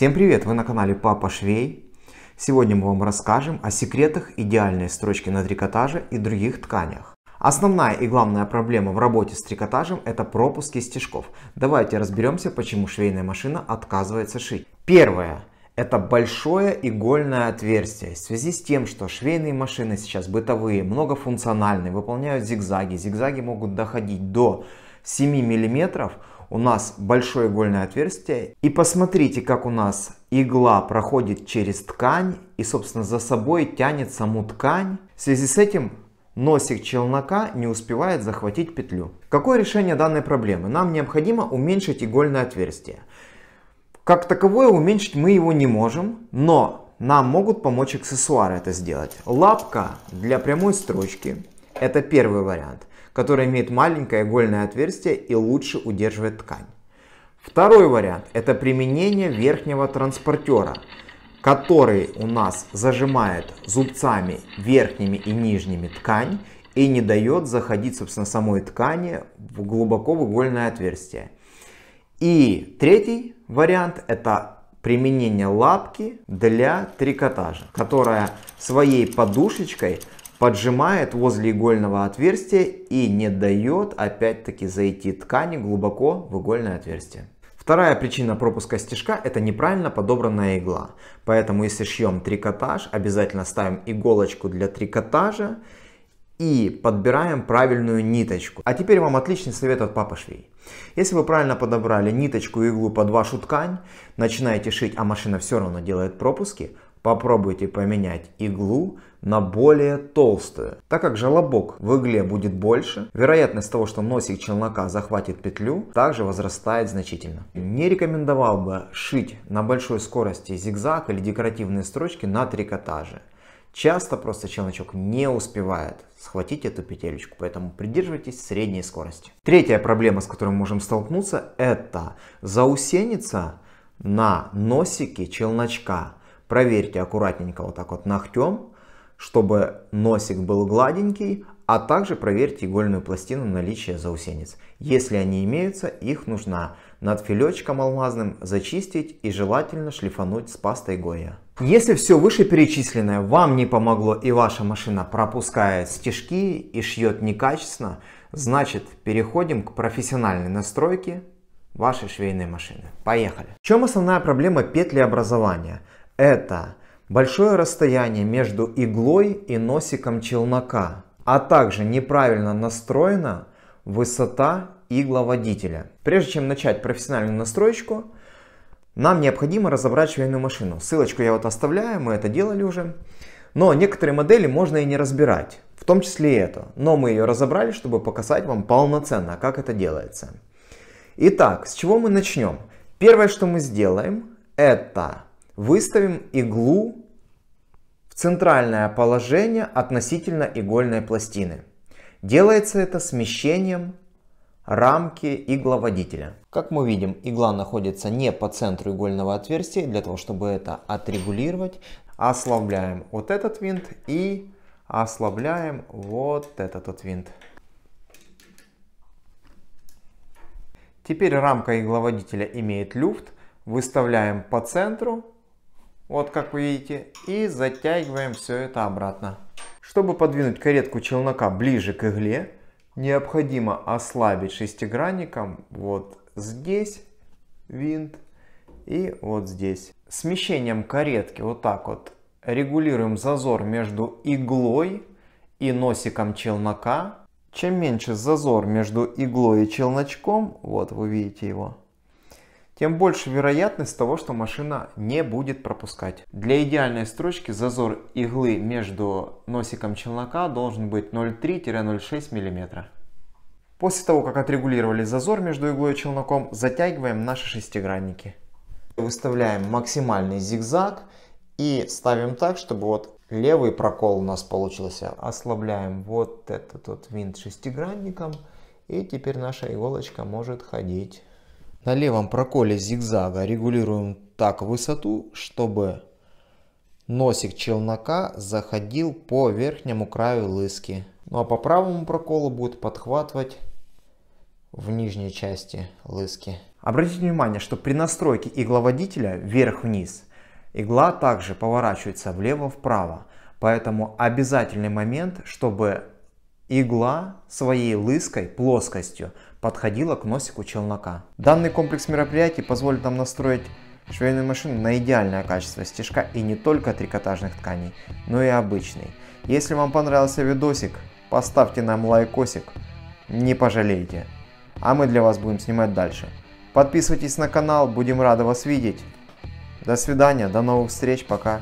Всем привет! Вы на канале Папа Швей. Сегодня мы вам расскажем о секретах идеальной строчки на трикотаже и других тканях. Основная и главная проблема в работе с трикотажем – это пропуски стежков. Давайте разберемся, почему швейная машина отказывается шить. Первое. Это большое игольное отверстие. В связи с тем, что швейные машины сейчас бытовые, многофункциональные, выполняют зигзаги, зигзаги могут доходить до 7 миллиметров – у нас большое игольное отверстие. И посмотрите, как у нас игла проходит через ткань и, собственно, за собой тянет саму ткань. В связи с этим носик челнока не успевает захватить петлю. Какое решение данной проблемы? Нам необходимо уменьшить игольное отверстие. Как таковое уменьшить мы его не можем, но нам могут помочь аксессуары это сделать. Лапка для прямой строчки, это первый вариант которая имеет маленькое игольное отверстие и лучше удерживает ткань. Второй вариант – это применение верхнего транспортера, который у нас зажимает зубцами верхними и нижними ткань и не дает заходить, собственно, самой ткани в глубоко в игольное отверстие. И третий вариант – это применение лапки для трикотажа, которая своей подушечкой поджимает возле игольного отверстия и не дает опять-таки зайти ткани глубоко в игольное отверстие. Вторая причина пропуска стежка – это неправильно подобранная игла. Поэтому если шьем трикотаж, обязательно ставим иголочку для трикотажа и подбираем правильную ниточку. А теперь вам отличный совет от Папа Швей. Если вы правильно подобрали ниточку и иглу под вашу ткань, начинаете шить, а машина все равно делает пропуски, Попробуйте поменять иглу на более толстую. Так как желобок в игле будет больше, вероятность того, что носик челнока захватит петлю, также возрастает значительно. Не рекомендовал бы шить на большой скорости зигзаг или декоративные строчки на трикотаже. Часто просто челночок не успевает схватить эту петелечку, поэтому придерживайтесь средней скорости. Третья проблема, с которой мы можем столкнуться, это заусеница на носике челночка. Проверьте аккуратненько вот так вот ногтем, чтобы носик был гладенький, а также проверьте игольную пластину наличия заусенец. Если они имеются, их нужно над филечком алмазным зачистить и желательно шлифануть с пастой Гоя. Если все вышеперечисленное вам не помогло и ваша машина пропускает стежки и шьет некачественно, значит переходим к профессиональной настройке вашей швейной машины. Поехали! В чем основная проблема петли образования? это большое расстояние между иглой и носиком челнока, а также неправильно настроена высота игловодителя. Прежде чем начать профессиональную настройку, нам необходимо разобрать швейную машину. Ссылочку я вот оставляю, мы это делали уже. Но некоторые модели можно и не разбирать, в том числе и эту. Но мы ее разобрали, чтобы показать вам полноценно, как это делается. Итак, с чего мы начнем? Первое, что мы сделаем, это Выставим иглу в центральное положение относительно игольной пластины. Делается это смещением рамки игловодителя. Как мы видим, игла находится не по центру игольного отверстия. Для того, чтобы это отрегулировать, ослабляем вот этот винт и ослабляем вот этот вот винт. Теперь рамка игловодителя имеет люфт. Выставляем по центру вот как вы видите, и затягиваем все это обратно. Чтобы подвинуть каретку челнока ближе к игле, необходимо ослабить шестигранником вот здесь винт и вот здесь. Смещением каретки вот так вот регулируем зазор между иглой и носиком челнока. Чем меньше зазор между иглой и челночком, вот вы видите его, тем больше вероятность того, что машина не будет пропускать. Для идеальной строчки зазор иглы между носиком челнока должен быть 0,3-0,6 мм. После того, как отрегулировали зазор между иглой и челноком, затягиваем наши шестигранники. Выставляем максимальный зигзаг и ставим так, чтобы вот левый прокол у нас получился. Ослабляем вот этот вот винт шестигранником. И теперь наша иголочка может ходить. На левом проколе зигзага регулируем так высоту, чтобы носик челнока заходил по верхнему краю лыски. Ну а по правому проколу будет подхватывать в нижней части лыски. Обратите внимание, что при настройке игловодителя вверх-вниз игла также поворачивается влево-вправо. Поэтому обязательный момент, чтобы игла своей лыской плоскостью подходила к носику челнока. Данный комплекс мероприятий позволит нам настроить швейную машину на идеальное качество стежка и не только трикотажных тканей, но и обычной. Если вам понравился видосик, поставьте нам лайкосик, не пожалеете. А мы для вас будем снимать дальше. Подписывайтесь на канал, будем рады вас видеть. До свидания, до новых встреч, пока.